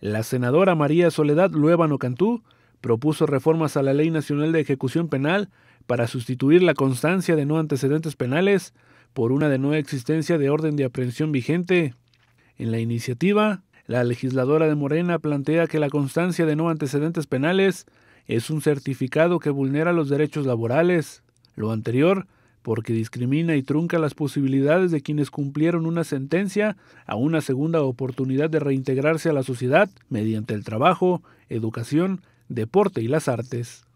La senadora María Soledad Luébano Cantú propuso reformas a la Ley Nacional de Ejecución Penal para sustituir la constancia de no antecedentes penales por una de no existencia de orden de aprehensión vigente. En la iniciativa, la legisladora de Morena plantea que la constancia de no antecedentes penales es un certificado que vulnera los derechos laborales. Lo anterior porque discrimina y trunca las posibilidades de quienes cumplieron una sentencia a una segunda oportunidad de reintegrarse a la sociedad mediante el trabajo, educación, deporte y las artes.